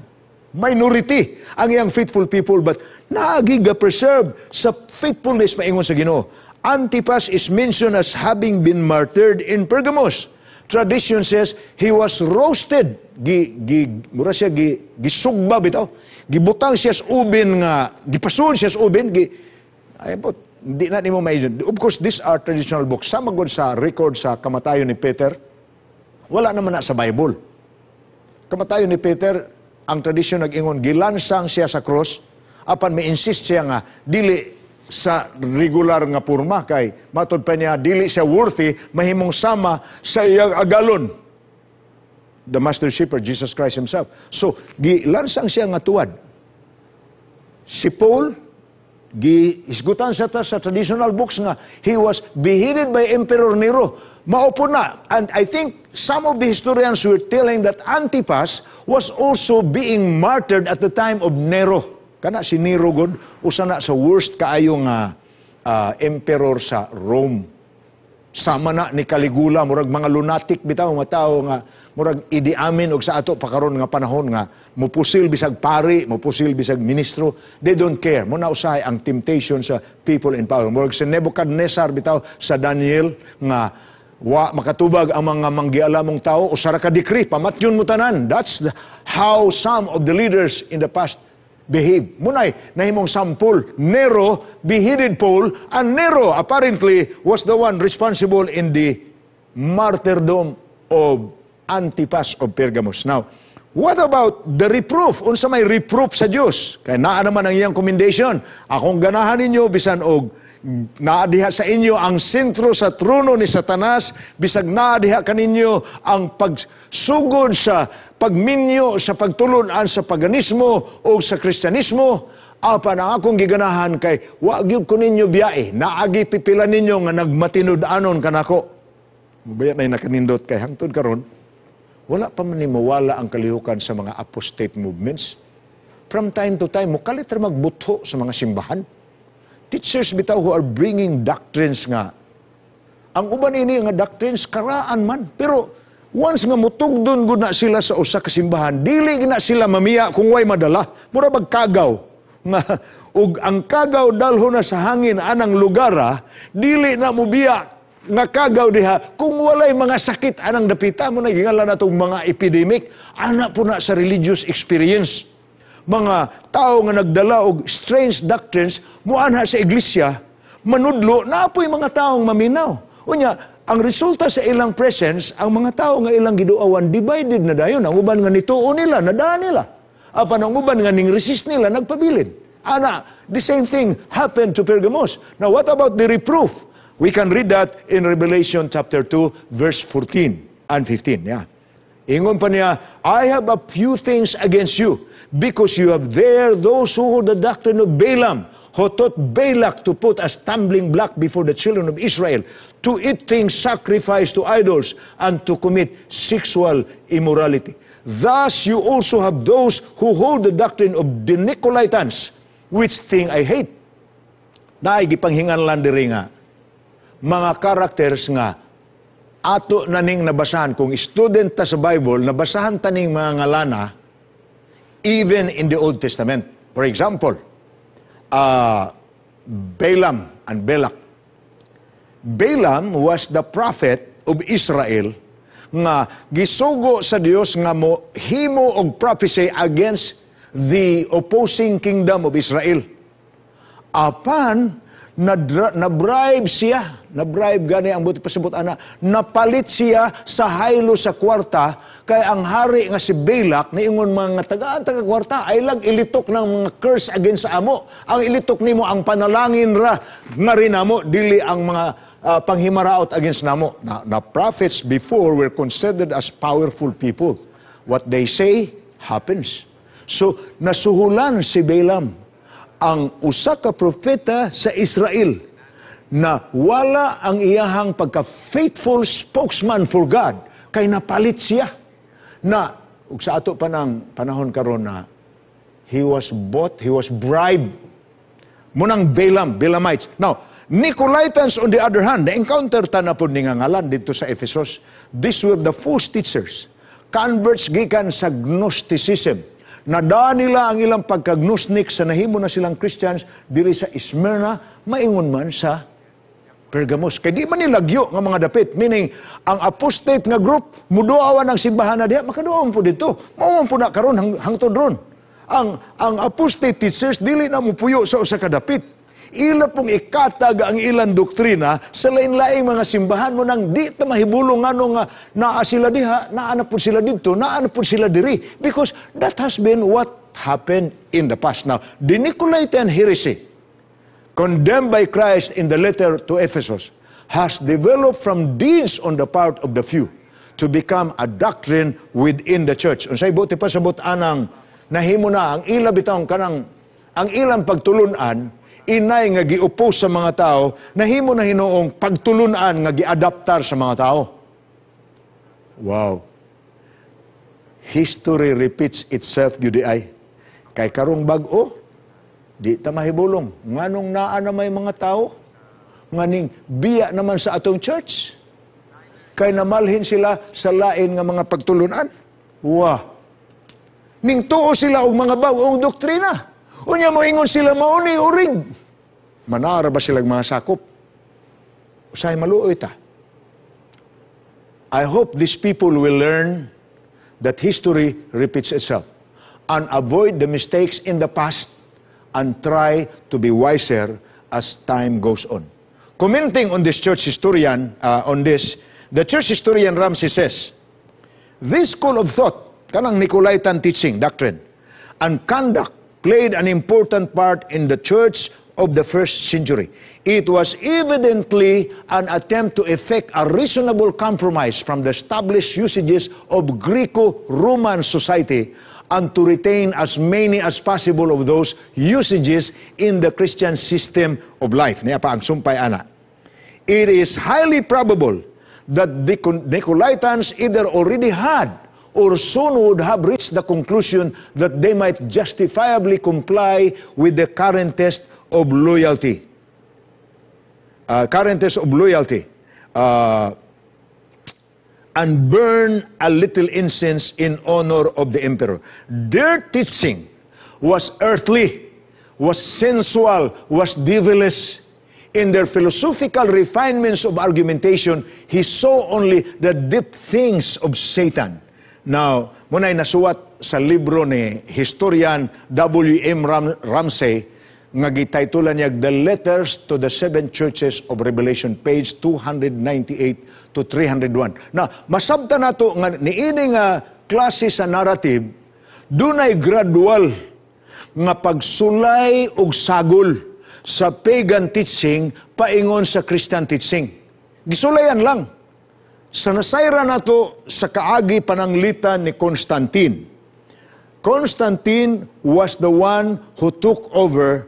Minority ang iyang faithful people, but naagiga preserve sa faithfulness maingon sa Ginoo. Antipas is mentioned as having been martyred in Pergamos. Tradition says he was roasted. Gi, gi, mura siya, gi, gisugba bitaw. Gibutang siya sa ubin nga, gipasun siya sa ubin, gi, ay po, hindi na nimo imagine. Of course, these are traditional books. Sama gud sa record sa kamatayon ni Peter, wala naman na sa Bible. Kamatayon ni Peter, ang tradisyon nag-ingon, gilansang siya sa cross, apan may insist siya nga, dili sa regular nga purma kay matod pa niya dili siya worthy mahimong sama sa iyang agalon the master shepherd Jesus Christ himself so gilansang siya nga tuwad si Paul gi isgutan sa ta sa traditional books nga he was beheaded by emperor Nero maupo na and i think some of the historians were telling that Antipas was also being martyred at the time of Nero Kana si Nero God, usa na sa worst kaayo nga uh, emperor sa Rome. Sama na ni Caligula, murag mga lunatic bitaw mga tao nga murag idiamin og sa ato pakaron nga panahon nga mupusil bisag pari, mupusil bisag ministro, they don't care. Mo na usahay ang temptation sa people in power. Murag sa Nebuchadnezzar bitaw sa Daniel nga wa makatubag ang mga manggialamong tao o sara ka decree pamatyon mo tanan. That's the, how some of the leaders in the past behave. Munay, nahimong sample, Nero beheaded Paul, and Nero apparently was the one responsible in the martyrdom of Antipas of Pergamos. Now, what about the reproof? Unsa may reproof sa Dios? Kay naa naman ang iyang commendation. Akong ganahan ninyo bisan og naadiha sa inyo ang sentro sa trono ni Satanas, bisag na naadiha kaninyo ang pagsugod sa pagminyo, sa pagtulunan sa paganismo o sa kristyanismo, apan ang akong giganahan kay wag yun ko ninyo biyay, naagi pipila ninyo nga nagmatinud-anon kanako. Mabayat na nakanindot kay hangtod karon wala pa man manimuwala ang kalihukan sa mga apostate movements. From time to time, mukalit rin magbutho sa mga simbahan teachers bitaw who are bringing doctrines nga. Ang uban ini nga doctrines karaan man pero once nga mutugdon gud na sila sa usa ka simbahan, dili na sila mamiya kung way madala, mura kagaw nga ug ang kagaw dalho na sa hangin anang lugar ah, dili na mo biya nga kagaw diha kung walay mga sakit anang dapita mo na gingala natong mga epidemic ana po na sa religious experience mga tao nga nagdala og strange doctrines muanha sa iglesia manudlo na apoy mga taong maminaw unya ang resulta sa ilang presence ang mga tao nga ilang giduawan divided na dayon ang uban nga nituo nila nadaan nila apan ang uban nga ning resist nila nagpabilin ana the same thing happened to Pergamos now what about the reproof we can read that in Revelation chapter 2 verse 14 and 15 yeah Ingon pa niya, I have a few things against you because you have there those who hold the doctrine of Balaam, who taught Balak to put a stumbling block before the children of Israel, to eat things sacrificed to idols, and to commit sexual immorality. Thus, you also have those who hold the doctrine of the Nicolaitans, which thing I hate. Naigipanghingan lang diri nga, mga characters nga, ato naning nabasahan, kung student ta sa Bible, nabasahan taning mga ngalana, even in the Old Testament. For example, uh, Balaam and Balak. Balaam was the prophet of Israel nga gisugo sa Dios nga mo himo og prophecy against the opposing kingdom of Israel. Apan na, na bribe siya, na bribe gani ang buti pasabot ana, napalit siya sa haylo sa kwarta, kay ang hari nga si Balak, ingon mga tagaan taga kwarta, ay lang ilitok ng mga curse against sa amo. Ang ilitok nimo ang panalangin ra, na rin amo, dili ang mga uh, panghimaraot against namo. Na, na prophets before were considered as powerful people. What they say happens. So, nasuhulan si Balaam ang usa ka propeta sa Israel na wala ang iyahang pagka-faithful spokesman for God kay napalit siya na ug sa ato pa ng panahon karon na he was bought, he was bribed munang Balaam, Balaamites. Now, Nicolaitans on the other hand, the encounter ta na ni ngalan dito sa Ephesus. These were the false teachers. Converts gikan sa Gnosticism Nada nila ang ilang pagkagnusnik sa nahimo na silang Christians diri sa Smyrna, maingon man sa Pergamos. Kay di man nilagyo ng mga dapit. Meaning, ang apostate nga group, muduawan ang simbahan na diya, makaduawan po dito. Mauwan po na karon hang, hangtod ron. Ang, ang apostate teachers, dili na mupuyo sa usa ka ila pong ikatag ang ilan doktrina sa lain-laing mga simbahan mo nang di ta mahibulong nga nga naa sila diha, naana po sila dito, naana po sila diri. Because that has been what happened in the past. Now, the Nicolaitan heresy, condemned by Christ in the letter to Ephesus, has developed from deeds on the part of the few to become a doctrine within the church. Unsay buti pa sa butanang nahimo na ang ila bitaw kanang ang ilang pagtulunan inay nga giupos sa mga tao, himo na hinoong pagtulunan nga giadaptar sa mga tao. Wow. History repeats itself, UDI. Kay karong bag-o, di ta mahibulong. Nganong naa na may mga tao, nganing biya naman sa atong church. Kay namalhin sila sa lain nga mga pagtulunan. Wow. Ning tuo sila og mga bagong doktrina. Unya mo ingon sila mauni urig. Manara ba silang mga sakop? Usay maluoy ta. I hope these people will learn that history repeats itself and avoid the mistakes in the past and try to be wiser as time goes on. Commenting on this church historian, uh, on this, the church historian Ramsey says, This school of thought, kanang Nicolaitan teaching, doctrine, and conduct played an important part in the church of the first century. It was evidently an attempt to effect a reasonable compromise from the established usages of Greco Roman society and to retain as many as possible of those usages in the Christian system of life. It is highly probable that the Nicolaitans either already had or soon would have reached the conclusion that they might justifiably comply with the current test of loyalty. Uh, current test of loyalty. Uh, and burn a little incense in honor of the emperor. Their teaching was earthly, was sensual, was devilish. In their philosophical refinements of argumentation, he saw only the deep things of Satan. Now, muna ay nasuwat sa libro ni historian W.M. Ram Ramsey nga gitaytulan niya The Letters to the Seven Churches of Revelation, page 298 to 301. Now, masabta nato nga niini nga klase sa narrative dunay gradual nga pagsulay og sagol sa pagan teaching paingon sa Christian teaching. Gisulayan lang. Sa nasayra nato sa kaagi pananglitan ni Constantine. Constantine was the one who took over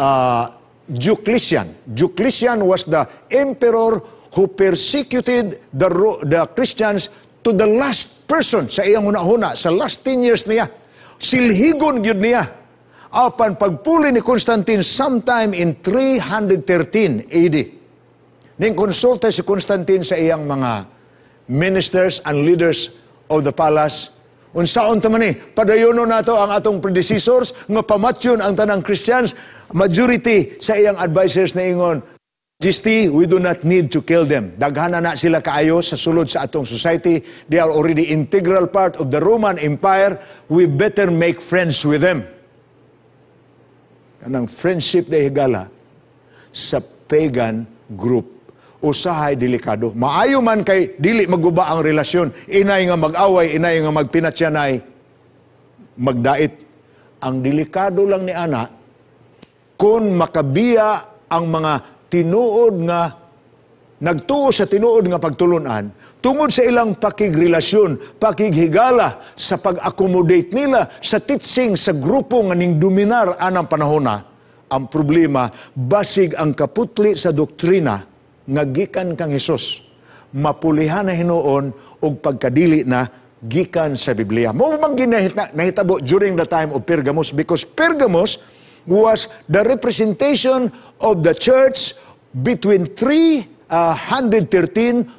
uh, Diocletian. Diocletian was the emperor who persecuted the, the Christians to the last person sa iyang una-una, sa last 10 years niya. Silhigon gyud niya apan pagpuli ni Constantine sometime in 313 AD. Ning konsulta si Constantine sa iyang mga ministers and leaders of the palace. Unsaon ta man eh, padayono nato ang atong predecessors nga pamatyon ang tanang Christians. Majority sa iyang advisors na ingon, Majesty, we do not need to kill them. Daghana na sila kaayo sa sulod sa atong society. They are already integral part of the Roman Empire. We better make friends with them. Kanang friendship na higala sa pagan group usahay delikado. Maayo man kay dili maguba ang relasyon, inay nga mag-away, inay nga magpinatyanay, magdait. Ang delikado lang ni ana kung makabiya ang mga tinuod nga nagtuo sa tinuod nga pagtulunan tungod sa ilang pakigrelasyon, pakighigala sa pag-accommodate nila sa titsing sa grupo nga ning dominar anang panahona ang problema basig ang kaputli sa doktrina nga gikan kang Hesus mapulihan na hinuon og pagkadili na gikan sa Biblia. Mo bang ginahita nahitabo during the time of Pergamos because Pergamos was the representation of the church between 313 uh,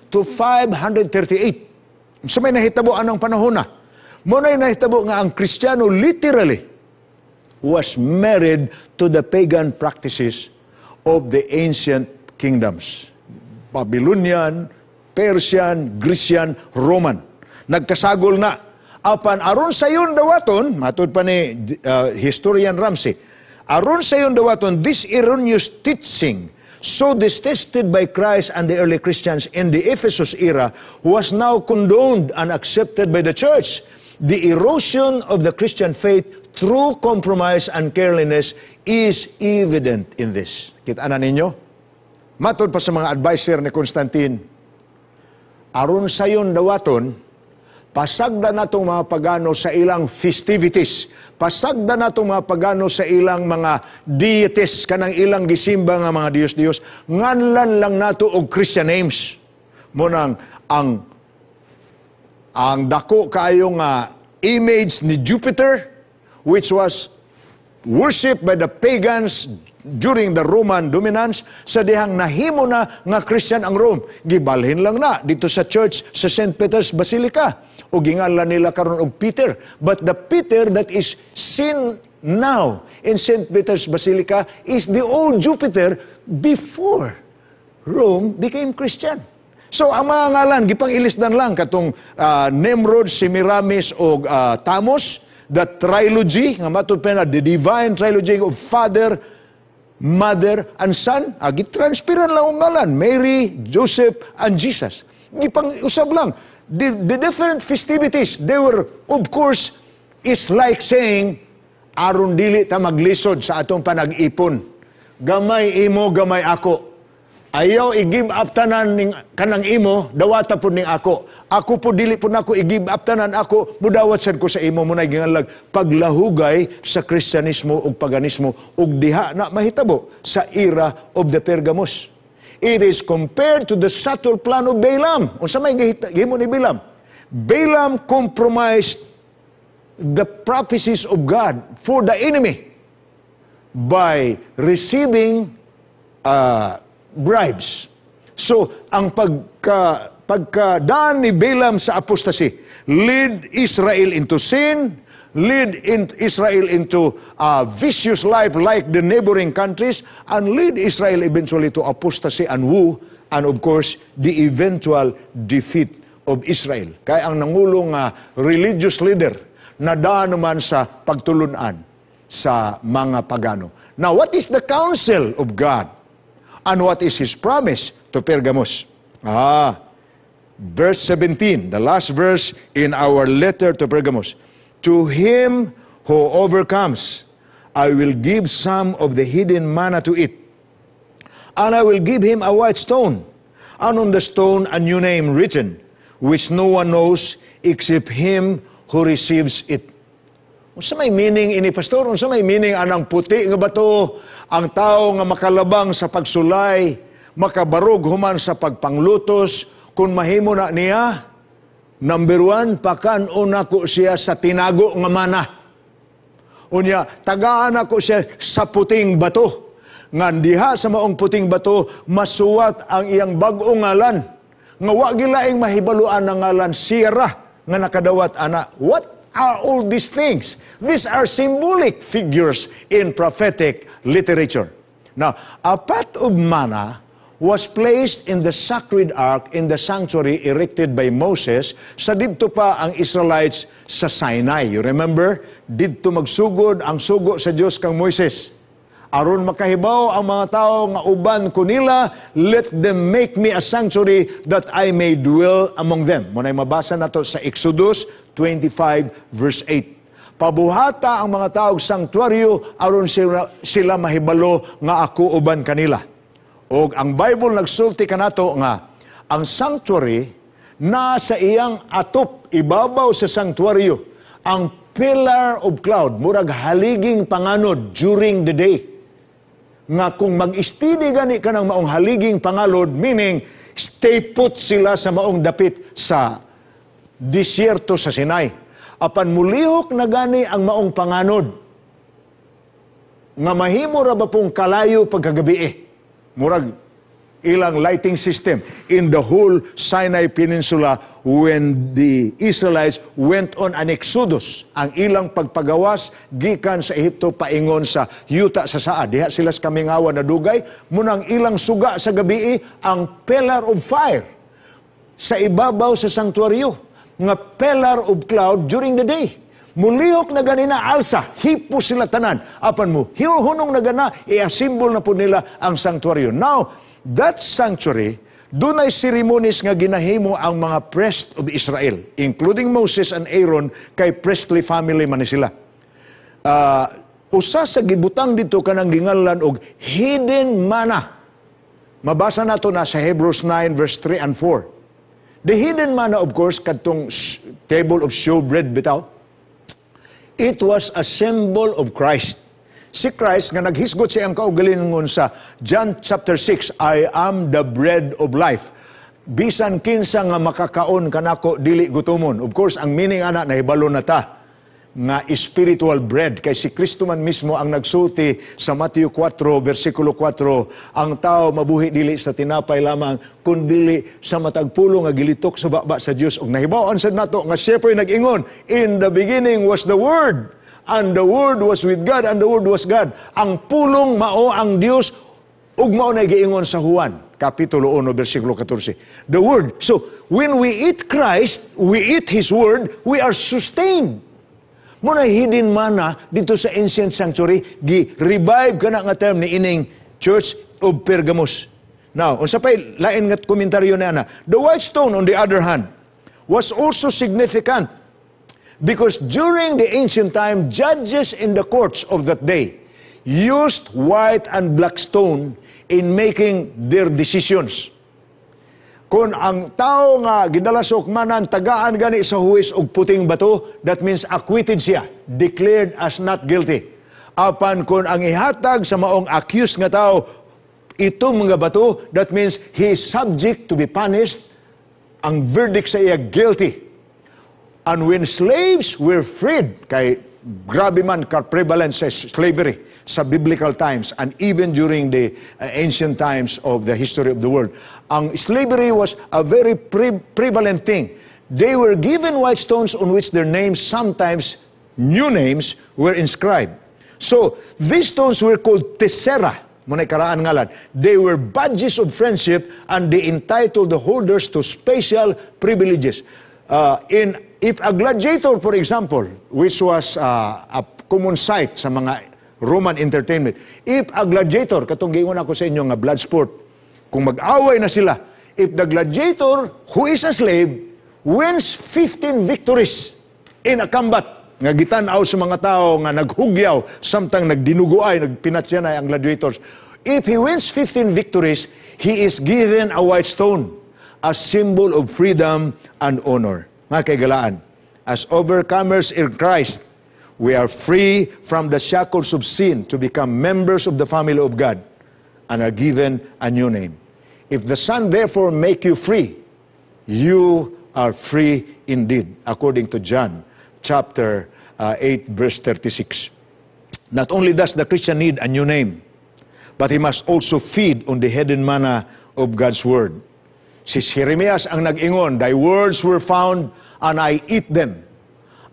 to 538. So may nahitabo anong panahon na. Muna'y nahitabo nga ang Kristiyano literally was married to the pagan practices of the ancient kingdoms. Babylonian, Persian, Grecian, Roman. Nagkasagol na. Apan aron sa iyon dawaton, matod pa ni uh, historian Ramsey, aron sa iyon dawaton, this erroneous teaching so detested by Christ and the early Christians in the Ephesus era was now condoned and accepted by the church. The erosion of the Christian faith through compromise and carelessness is evident in this. Kita na ninyo? Matod pa sa mga adviser ni Constantine, aron sayon dawaton, pasagda na itong mga pagano sa ilang festivities, pasagda na itong mga pagano sa ilang mga deities, kanang ilang gisimba nga mga Diyos-Diyos, nganlan lang nato og Christian names. Munang ang ang dako kayong nga image ni Jupiter, which was worshipped by the pagans during the Roman dominance sa dihang nahimo na nga Christian ang Rome. Gibalhin lang na dito sa church sa St. Peter's Basilica. O gingala nila karon og Peter. But the Peter that is seen now in St. Peter's Basilica is the old Jupiter before Rome became Christian. So ang mga ngalan gipang ilisdan lang katong uh, ah, Nimrod, Semiramis o uh, ah, Tamos, the trilogy nga na the divine trilogy of Father, mother, and son. Agi ah, gitranspiran lang ang ngalan. Mary, Joseph, and Jesus. Gipang-usab lang. The, the different festivities, they were, of course, is like saying, aron dili ta maglisod sa atong panag-ipon. Gamay imo, gamay ako ayaw i-give up tanan ning kanang imo dawata pud ning ako ako po dili po nako i-give up tanan ako mudawat sad ko sa imo mo na gingalag paglahugay sa Kristyanismo ug paganismo ug diha na mahitabo sa era of the Pergamos it is compared to the subtle plan of Balaam unsa may gihimo ni Balaam Balaam compromised the prophecies of God for the enemy by receiving uh, bribes. So, ang pagka, pagkadaan ni Balaam sa apostasy, lead Israel into sin, lead in Israel into a vicious life like the neighboring countries, and lead Israel eventually to apostasy and war, and of course, the eventual defeat of Israel. Kaya ang nangulong uh, religious leader na naman sa pagtulunan sa mga pagano. Now, what is the counsel of God? And what is his promise to Pergamos? Ah, verse 17, the last verse in our letter to Pergamos. To him who overcomes, I will give some of the hidden manna to eat. And I will give him a white stone, and on the stone a new name written, which no one knows except him who receives it. Unsa may meaning ini pastor? Unsa may meaning anang puti nga bato ang tao nga makalabang sa pagsulay, makabarog human sa pagpanglutos kun mahimo na niya? Number one, pakan una ko siya sa tinago nga mana. Unya, tagaan ako siya sa puting bato. Nga diha sa maong puting bato, masuwat ang iyang bagong ngalan. Nga wa gilaing mahibaluan ang ngalan, sira nga nakadawat ana. What? are all these things? These are symbolic figures in prophetic literature. Now, a pot of manna was placed in the sacred ark in the sanctuary erected by Moses. Sa dito pa ang Israelites sa Sinai. You remember? Dito magsugod ang sugo sa Diyos kang Moises. Aron makahibaw ang mga tao nga uban ko nila, let them make me a sanctuary that I may dwell among them. Muna'y mabasa nato sa Exodus 25 verse 8. Pabuhata ang mga taog sangtuaryo aron sila, sila mahibalo nga ako uban kanila. O ang Bible nagsulti kanato nga ang sanctuary na sa iyang atop ibabaw sa sanctuaryo ang pillar of cloud murag haliging panganod during the day nga kung mag-istidi gani ka ng maong haliging pangalod, meaning, stay put sila sa maong dapit sa disyerto sa Sinay. Apan mulihok na gani ang maong panganod. Nga mahimo ra ba pong kalayo pagkagabi eh. Murag, ilang lighting system in the whole Sinai Peninsula when the Israelites went on an exodus. Ang ilang pagpagawas, gikan sa Ehipto, paingon sa yuta sa saad. Diha sila sa kamingawa na dugay, munang ilang suga sa gabi, ang pillar of fire sa ibabaw sa sangtuaryo nga pillar of cloud during the day. Mulihok na ganina alsa, hipo sila tanan. Apan mo, hiuhunong na gana, iasimbol na po nila ang sanctuary. Now, that sanctuary, doon ay seremonies nga ginahimo ang mga priest of Israel, including Moses and Aaron, kay priestly family man sila. Uh, usa sa gibutang dito kanang gingalan og hidden mana. Mabasa nato na sa Hebrews 9 verse 3 and 4. The hidden manna, of course, katong table of showbread bitaw, it was a symbol of Christ. Si Christ nga naghisgot siya ang kaugalingon sa John chapter 6, I am the bread of life. Bisan kinsa nga makakaon kanako dili gutumon. Of course, ang meaning ana nahibalo na ta nga spiritual bread. Kay si Kristo man mismo ang nagsulti sa Matthew 4, versikulo 4, ang tao mabuhi dili sa tinapay lamang, kun dili sa matagpulo nga gilitok sa baba sa Dios ug nahibaw sad nato nga shepherd po'y nag-ingon, In the beginning was the Word, and the Word was with God, and the Word was God. Ang pulong mao ang Dios ug mao nay giingon sa Juan kapitulo 1 versikulo 14. The word. So when we eat Christ, we eat his word, we are sustained Muna hidden mana dito sa ancient sanctuary, gi-revive ka na nga term ni ining Church of Pergamos. Now, unsa pa lain nga komentaryo na ana. The white stone, on the other hand, was also significant because during the ancient time, judges in the courts of that day used white and black stone in making their decisions. Kung ang tao nga gidalasok manan tagaan gani sa huwis og puting bato, that means acquitted siya, declared as not guilty. Apan kung ang ihatag sa maong accused nga tao, itong mga bato, that means he is subject to be punished, ang verdict sa iya guilty. And when slaves were freed, kay grabe man ka prevalence sa slavery sa biblical times and even during the uh, ancient times of the history of the world. Ang slavery was a very pre prevalent thing. They were given white stones on which their names, sometimes new names, were inscribed. So, these stones were called tesera, muna karaan ngalan. They were badges of friendship and they entitled the holders to special privileges. Uh, in, if a gladiator, for example, which was uh, a common sight sa mga Roman entertainment, if a gladiator, katong giingon ako sa inyo nga blood sport, kung mag-away na sila, if the gladiator who is a slave wins 15 victories in a combat, nga gitanaw sa mga tao nga naghugyaw samtang nagdinuguay nagpinatsya ang gladiators if he wins 15 victories he is given a white stone a symbol of freedom and honor mga kaigalaan as overcomers in Christ we are free from the shackles of sin to become members of the family of God and are given a new name If the Son therefore make you free, you are free indeed, according to John chapter uh, 8, verse 36. Not only does the Christian need a new name, but he must also feed on the hidden manna of God's Word. Si Jeremias ang nag-ingon, Thy words were found, and I eat them.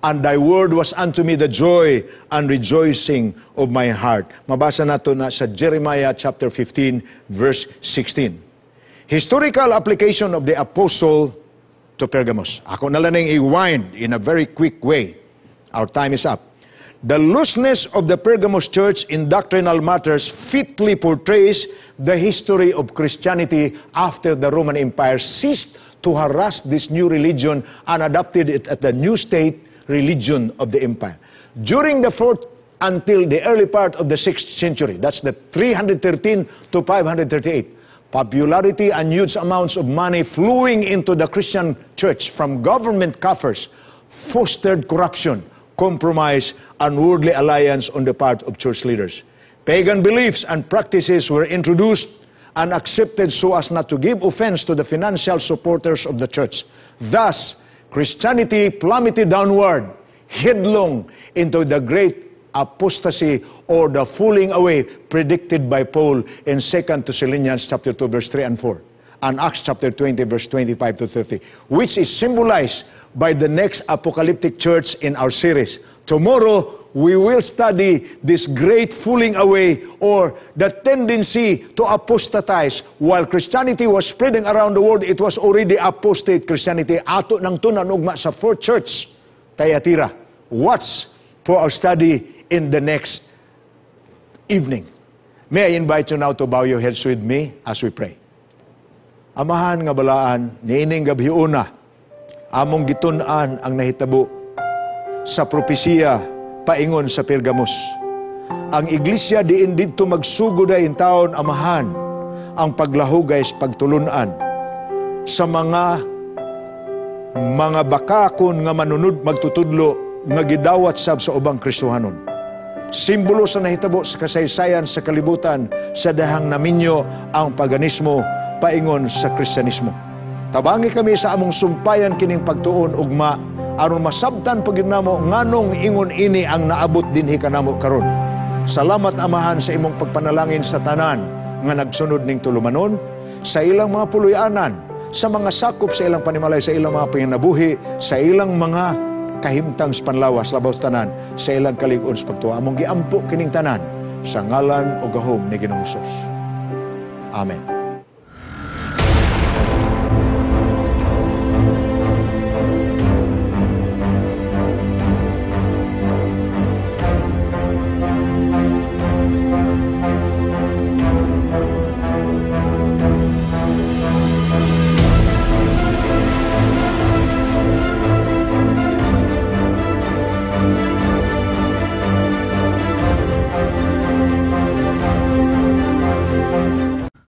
And thy word was unto me the joy and rejoicing of my heart. Mabasa nato na sa Jeremiah chapter 15, verse 16. Historical application of the apostle to Pergamos. Ako na lang i-wind in a very quick way. Our time is up. The looseness of the Pergamos church in doctrinal matters fitly portrays the history of Christianity after the Roman Empire ceased to harass this new religion and adopted it as the new state religion of the empire. During the fourth until the early part of the sixth century, that's the 313 to 538, popularity and huge amounts of money flowing into the Christian church from government coffers fostered corruption, compromise, and worldly alliance on the part of church leaders. Pagan beliefs and practices were introduced and accepted so as not to give offense to the financial supporters of the church. Thus, Christianity plummeted downward, headlong into the great apostasy or the falling away predicted by Paul in 2 Thessalonians chapter 2 verse 3 and 4 and Acts chapter 20 verse 25 to 30 which is symbolized by the next apocalyptic church in our series. Tomorrow we will study this great falling away or the tendency to apostatize. While Christianity was spreading around the world, it was already apostate Christianity. Ato nang tunan ugma sa four church, Tayatira. Watch for our study in the next evening. May I invite you now to bow your heads with me as we pray. Amahan nga balaan, niining una, among gitunan ang nahitabo sa propesiya paingon sa Pergamos. Ang iglesia diin didto magsugod ay taon amahan ang paglahugay sa pagtulunan sa mga mga bakakon nga manunod magtutudlo nga gidawat sab sa ubang Kristohanon Simbolo sa nahitabo sa kasaysayan sa kalibutan sa dahang naminyo ang paganismo paingon sa kristyanismo. Tabangi kami sa among sumpayan kining pagtuon ugma aron masabtan pagid namo nganong ingon ini ang naabot dinhi kanamo karon. Salamat amahan sa imong pagpanalangin sa tanan nga nagsunod ning tulumanon sa ilang mga puluyanan sa mga sakop sa ilang panimalay sa ilang mga pinabuhi sa ilang mga kahimtang sa panlawas labaw sa tanan sa ilang kalig-on sa pagtuwa. Among giampo kining tanan sa ngalan o gahom ni Ginoong Amen.